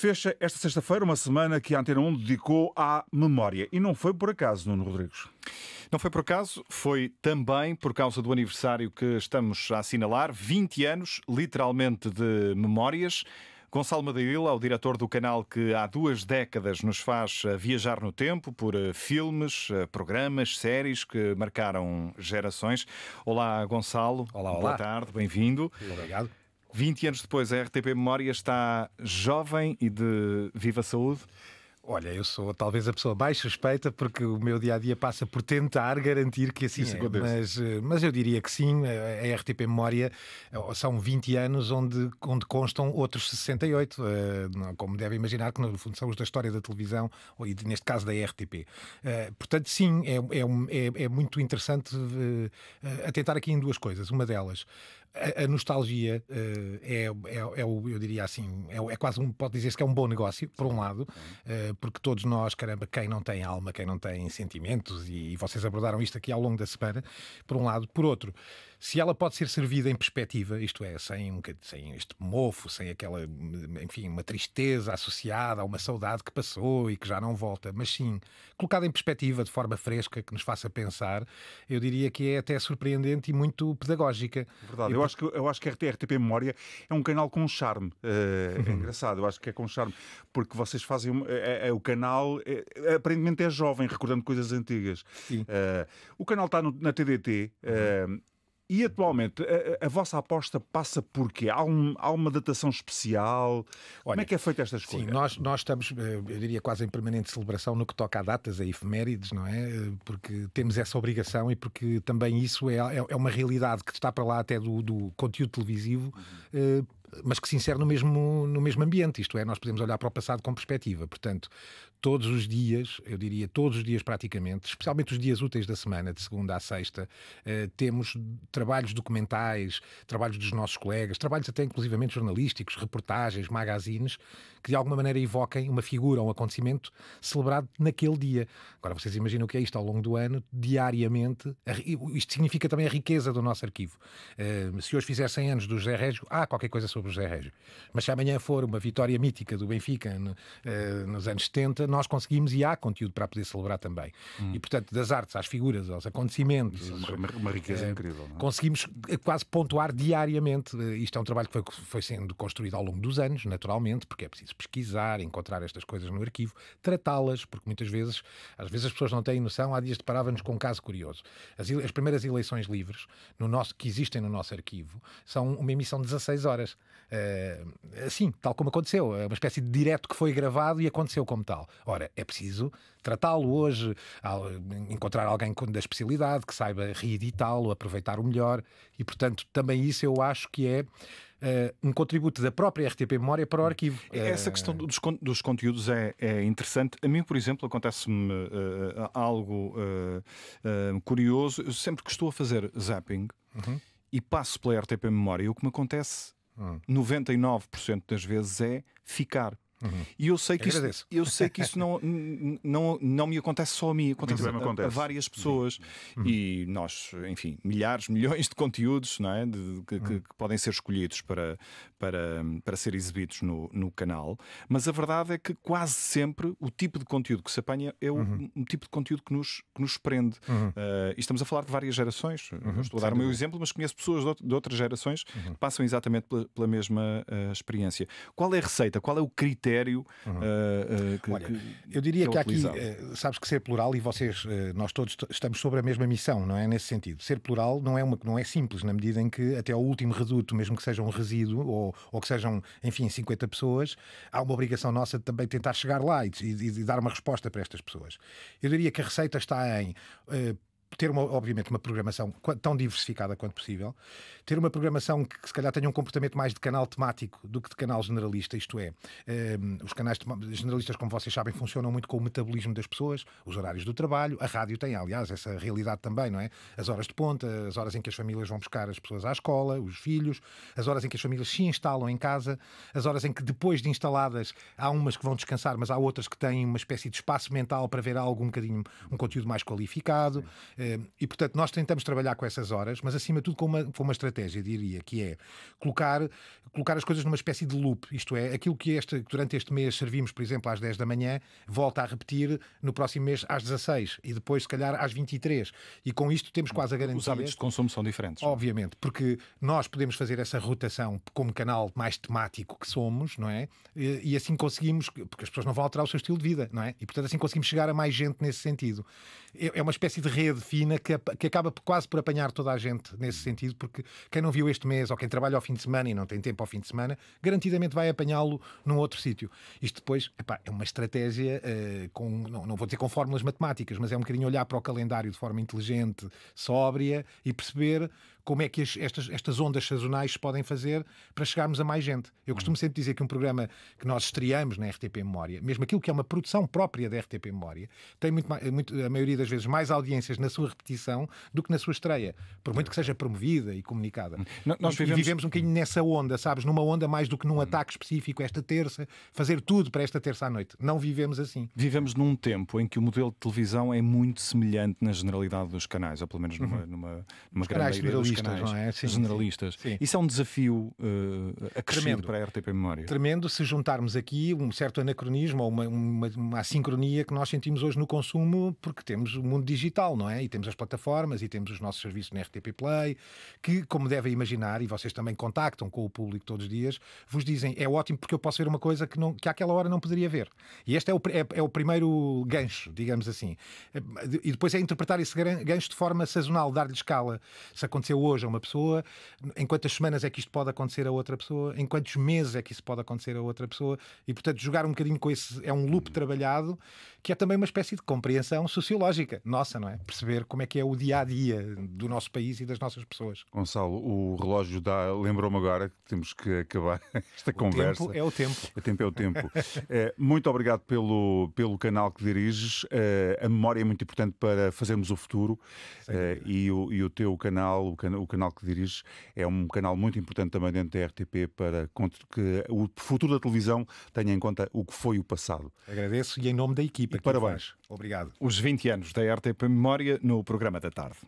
Fecha esta sexta-feira uma semana que a Antena 1 dedicou à memória. E não foi por acaso, Nuno Rodrigues. Não foi por acaso, foi também por causa do aniversário que estamos a assinalar 20 anos, literalmente, de memórias. Gonçalo Madeira, o diretor do canal que há duas décadas nos faz eh, viajar no tempo por eh, filmes, eh, programas, séries que marcaram gerações. Olá, Gonçalo. Olá, olá. Boa tarde, bem-vindo. Obrigado. 20 anos depois, a RTP Memória está jovem e de viva saúde. Olha, eu sou talvez a pessoa mais suspeita porque o meu dia a dia passa por tentar garantir que assim Isso é. Mas, eh, mas eu diria que sim, a RTP Memória eh, são 20 anos onde, onde constam outros 68, eh, como deve imaginar, que no fundo são os da história da televisão, e neste caso da RTP. Portanto, sim, é, é, é, é muito interessante atentar aqui em duas coisas. Uma delas, a, nostalgia é, é, é, eu diria assim, é, é quase um, pode dizer-se que é um bom negócio, por um lado, porque todos nós, caramba, quem não tem alma, quem não tem sentimentos, e, e vocês abordaram isto aqui ao longo da semana, por um lado. Por outro, se ela pode ser servida em perspectiva, isto é, sem, sem este mofo, sem aquela, enfim, uma tristeza associada a uma saudade que passou e que já não volta, mas sim colocada em perspectiva de forma fresca, que nos faça pensar, eu diria que é até surpreendente e muito pedagógica. Verdade, eu, acho que, eu acho que a RTP Memória é um canal com charme. Uh, é uhum. engraçado, eu acho que é com charme, porque vocês fazem. É, é, é, o canal é, aparentemente é jovem, recordando coisas antigas. Uh, o canal está na TDT. Uh, uhum. eh, e atualmente, a, a, vossa aposta passa por quê? Há, um, há uma datação especial? Olha, Como é que é feita esta escolha? Sim, nós, nós estamos, eh, eu diria, quase em permanente celebração no que toca a datas, a efemérides, não é? Eh, porque temos essa obrigação e porque também isso é, é, é uma realidade que está para lá até do, do conteúdo televisivo, uhum. Eh, mas que se insere no mesmo, no mesmo ambiente, isto é, nós podemos olhar para o passado com perspectiva. Portanto, todos os dias, eu diria todos os dias praticamente, especialmente os dias úteis da semana, de segunda à sexta, eh, temos trabalhos documentais, trabalhos dos nossos colegas, trabalhos até inclusivamente jornalísticos, reportagens, magazines, que de alguma maneira evoquem uma figura, um acontecimento celebrado naquele dia. Agora, vocês imaginam o que é isto ao longo do ano, diariamente. Isto significa também a riqueza do nosso arquivo. Eh, se hoje fizessem anos do José Régio, há qualquer coisa sobre sobre o José Régio. Mas se amanhã for uma vitória mítica do Benfica no, uh, eh, nos anos 70, nós conseguimos e há conteúdo para poder celebrar também. Hum. E, portanto, das artes às figuras, aos acontecimentos. Isso, é uma, uma, riqueza uh, incrível. É? Conseguimos eh, quase pontuar diariamente. Uh, isto é um trabalho que foi, foi sendo construído ao longo dos anos, naturalmente, porque é preciso pesquisar, encontrar estas coisas no arquivo, tratá-las, porque muitas vezes, às vezes as pessoas não têm noção. Há dias deparávamos com um caso curioso. As, as primeiras eleições livres no nosso, que existem no nosso arquivo são uma emissão de 16 horas assim, tal como aconteceu. É uma espécie de direto que foi gravado e aconteceu como tal. Ora, é preciso tratá-lo hoje, encontrar alguém da especialidade que saiba reeditá-lo, aproveitar o melhor e, portanto, também isso eu acho que é. Uh, um contributo da própria RTP Memória para o arquivo. Essa questão dos, con dos conteúdos é, é, interessante. A mim, por exemplo, acontece-me uh, algo curioso. Eu sempre que estou a fazer zapping uhum. e passo pela RTP Memória, o que me acontece hum. 99% das vezes é ficar. Uhum. E eu sei que isso isto, eu sei que isso não, não, não me acontece só a mim, acontece, a, acontece. a, várias pessoas. Uhum. E nós, enfim, milhares, milhões de conteúdos não é? De, que, uhum. que, podem ser escolhidos para, para, para ser exibidos no, no canal. Mas a verdade é que quase sempre o tipo de conteúdo que se apanha é o, uhum. um tipo de conteúdo que nos, que nos prende. Uh, e estamos a falar de várias gerações. Uhum, estou a dar o meu exemplo, mas conheço pessoas de, de outras gerações que passam exatamente pela, pela mesma uh, experiência. Qual é a receita? Qual é o critério? critério uhum. uh, uh, que, Olha, que, Eu diria que, é que aqui, eh, sabes que ser plural, e vocês, eh, nós todos estamos sobre a mesma missão, não é? Nesse sentido. Ser plural não é, uma, não é simples, na medida em que até ao último reduto, mesmo que seja um resíduo ou, ou que sejam, enfim, 50 pessoas, há uma obrigação nossa de também tentar chegar lá e, e, e dar uma resposta para estas pessoas. Eu diria que a receita está em eh, ter uma, obviamente uma programação tão diversificada quanto possível, ter uma programação que se calhar tenha um comportamento mais de canal temático do que de canal generalista, isto é, um, ehm, os canais generalistas, como vocês sabem, funcionam muito com o metabolismo das pessoas, os horários do trabalho, a rádio tem, aliás, essa realidade também, não é? As horas de ponta, as horas em que as famílias vão buscar as pessoas à escola, os filhos, as horas em que as famílias se instalam em casa, as horas em que depois de instaladas há umas que vão descansar, mas há outras que têm uma espécie de espaço mental para ver algo um bocadinho, um conteúdo mais qualificado. Ehm, e, portanto, nós tentamos trabalhar com essas horas, mas acima de tudo com uma, com uma estratégia, diria, que é colocar, colocar as coisas numa espécie de loop, isto é, aquilo que este, durante este mês servimos, por exemplo, às 10 da manhã, volta a repetir no próximo mês às 16 e depois, se calhar, às 23. E com isto temos quase a garantia. Os hábitos de consumo são diferentes. É? Obviamente, porque nós podemos fazer essa rotação como canal mais temático que somos, não é? E, e assim conseguimos, porque as pessoas não vão alterar o seu estilo de vida, não é? E portanto, assim conseguimos chegar a mais gente nesse sentido. É, é uma espécie de rede fina que, que acaba quase por apanhar toda a gente nesse sentido, porque quem não viu este mês ou quem trabalha ao fim de semana e não tem tempo ao fim de semana, garantidamente vai apanhá-lo num outro sítio. Isto depois epá, é uma estratégia uh, com, não, não, vou dizer com fórmulas matemáticas, mas é um bocadinho olhar para o calendário de forma inteligente, sóbria e perceber como é que as, estas, estas ondas sazonais podem fazer para chegarmos a mais gente. Eu costumo sempre dizer que um programa que nós estreamos na RTP Memória, mesmo aquilo que é uma produção própria da RTP Memória, tem muito, muito, a maioria das vezes mais audiências na sua repetição do que na sua estreia, por muito que seja promovida e comunicada. Hum. nós vivemos... E vivemos um bocadinho nessa onda, sabes? Numa onda mais do que num hum. ataque específico esta terça, fazer tudo para esta terça à noite. Não vivemos assim. Vivemos num tempo em que o modelo de televisão é muito semelhante na generalidade dos canais, ou pelo menos numa, uhum. numa, numa grande maioria dos regionais, é? sim, generalistas. Sim, sim. Isso é um desafio uh, acrescido para a RTP Memória. Tremendo se juntarmos aqui um certo anacronismo ou uma, uma, uma assincronia que nós sentimos hoje no consumo, porque temos o mundo digital, não é? E temos as plataformas e temos os nossos serviços na RTP Play, que, como devem imaginar, e vocês também contactam com o público todos os dias, vos dizem é ótimo porque eu posso ver uma coisa que, não, que àquela hora não poderia ver. E este é o, é, é o primeiro gancho, digamos assim. E depois é interpretar esse gancho de forma sazonal, dar-lhe escala. Se aconteceu hoje a uma pessoa, em quantas semanas é que isto pode acontecer a outra pessoa, em quantos meses é que isso pode acontecer a outra pessoa, e portanto jogar um bocadinho com esse é um loop hum. trabalhado que é também uma espécie de compreensão sociológica nossa, não é? Perceber como é que é o dia a dia do nosso país e das nossas pessoas. Gonçalo, o relógio dá, lembrou-me agora que temos que acabar esta o conversa. Tempo é o tempo. O tempo é o tempo. é, muito obrigado pelo, pelo canal que diriges. Eh, a memória é muito importante para fazermos o futuro eh, e, o, e o teu canal, o canal o canal que dirige é um canal muito importante também dentro da RTP para que o futuro da televisão tenha em conta o que foi o passado. Agradeço e em nome da equipa. E parabéns. Faz. Obrigado. Os 20 anos da RTP Memória no programa da tarde.